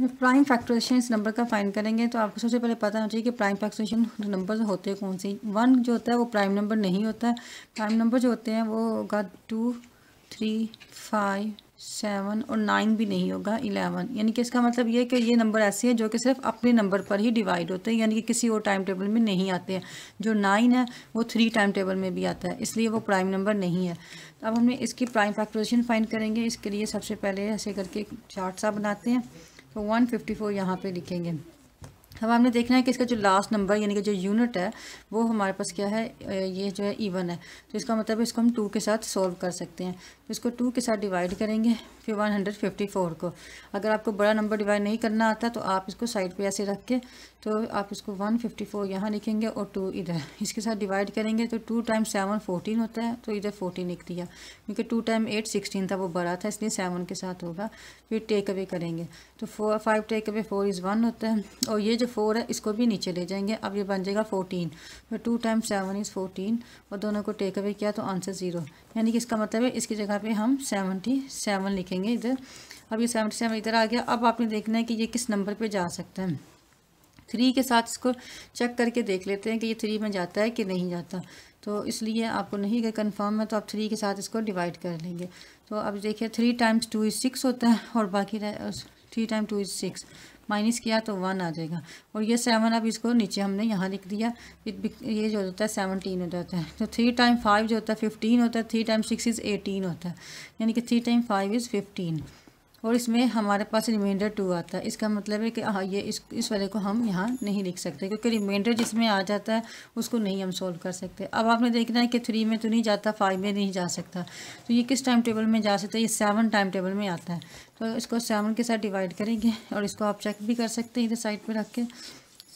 prime factorization इस number का find करेंगे तो आपको सबसे पहले पता होना चाहिए कि प्राइम फैक्टोरेशन नंबर होते हैं कौन से वन जो होता है वो प्राइम नंबर नहीं होता है प्राइम नंबर जो होते हैं वो होगा टू थ्री फाइव सेवन और नाइन भी नहीं होगा इलेवन यानी कि इसका मतलब ये है कि ये नंबर ऐसे हैं जो कि सिर्फ अपने नंबर पर ही डिवाइड होते हैं यानी कि किसी और टाइम टेबल में नहीं आते हैं जो नाइन है वो थ्री टाइम टेबल में भी आता है इसलिए वो प्राइम नंबर नहीं है अब हमें इसकी प्राइम फैक्ट्रेशन फाइंड करेंगे इसके लिए सबसे पहले ऐसे करके चार्ट सा बनाते हैं तो 154 यहाँ पर लिखेंगे हम हमने देखना है कि इसका जो लास्ट नंबर यानी कि जो यूनिट है वो हमारे पास क्या है ये जो है इवन है तो इसका मतलब इसको हम टू के साथ सॉल्व कर सकते हैं तो इसको टू के साथ डिवाइड करेंगे फिर वन हंड्रेड फिफ्टी फोर को अगर आपको बड़ा नंबर डिवाइड नहीं करना आता तो आप इसको साइड पर ऐसे रख के तो आप इसको वन फिफ्टी फोर यहाँ लिखेंगे और टू इधर इसके साथ डिवाइड करेंगे तो टू टाइम सेवन फोर्टीन होता है तो इधर फोर्टीन लिख दिया क्योंकि टू टाइम एट सिक्सटीन था वो बड़ा था इसलिए सेवन के साथ होगा फिर टेक अवे करेंगे तो four five take away four is one होता है और ये जो फोर है इसको भी नीचे ले जाएंगे अब ये बन जाएगा फोर्टीन तो two time seven is fourteen और दोनों को टेक अवे किया तो आंसर ज़ीरो यानी कि इसका मतलब है इसकी जगह पे हम सेवनटी सेवन लिखेंगे इधर अब ये सेवनटी सेवन इधर आ गया अब आपने देखना है कि ये किस नंबर पर जा सकता है थ्री के साथ इसको चेक करके देख लेते हैं कि ये थ्री में जाता है कि नहीं जाता तो इसलिए आपको नहीं अगर कन्फर्म है तो आप थ्री के साथ इसको डिवाइड कर लेंगे तो अब देखिए three times two is six होता है और बाकी three time two is six minus किया तो वन आ जाएगा और ये सेवन अब इसको नीचे हमने यहाँ लिख दिया ये जो होता है सेवनटीन हो जाता है तो थ्री टाइम फाइव जो होता है फिफ्टीन होता है three time six is eighteen होता है यानी कि three time five is fifteen और इसमें हमारे पास रिमाइंडर टू आता है इसका मतलब है कि हाँ ये इस इस वाले को हम यहाँ नहीं लिख सकते क्योंकि रिमाइंडर जिसमें आ जाता है उसको नहीं हम सॉल्व कर सकते अब आपने देखना है कि थ्री में तो नहीं जाता फाइव में नहीं जा सकता तो ये किस टाइम टेबल में जा सकता है ये सेवन टाइम टेबल में आता है तो इसको सेवन के साथ डिवाइड करेंगे और इसको आप चेक भी कर सकते हैं इधर साइड पर रख के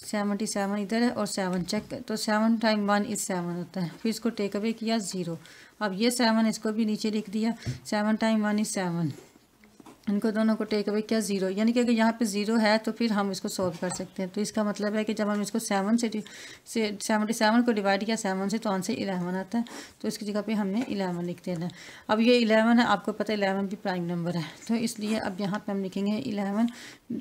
सेवनटी सेवन इधर है और सेवन चेक तो seven time one is seven होता है फिर इसको टेक अवे किया ज़ीरो अब ये सेवन इसको भी नीचे लिख दिया seven time one is seven इनको दोनों को टेक अवे क्या ज़ीरो यानी कि अगर यहाँ पे ज़ीरो है तो फिर हम इसको सॉल्व कर सकते हैं तो इसका मतलब है कि जब हम इसको सेवन से से सेवनटी सेवन को डिवाइड किया सेवन से तो आंसर इलेवन आता है तो इसकी जगह पे हमने इलेवन लिख देना है अब ये इलेवन है आपको पता है इलेवन भी प्राइम नंबर है तो इसलिए अब यहाँ पर हम लिखेंगे इलेवन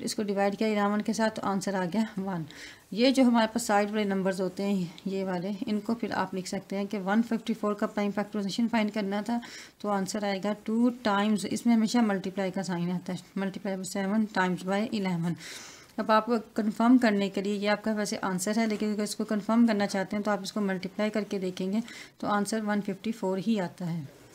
इसको डिवाइड किया इलेवन के साथ तो आंसर आ गया वन ये जो हमारे पास साइड वाले नंबर्स होते हैं ये वाले इनको फिर आप लिख सकते हैं कि 154 का प्राइम फैक्टराइजेशन फाइंड करना था तो आंसर आएगा टू टाइम्स इसमें हमेशा मल्टीप्लाई का साइन आता है multiply by seven times by eleven अब आप कंफर्म करने के लिए ये आपका वैसे आंसर है लेकिन अगर इसको कन्फर्म करना चाहते हैं तो आप इसको मल्टीप्लाई करके देखेंगे तो आंसर वन ही आता है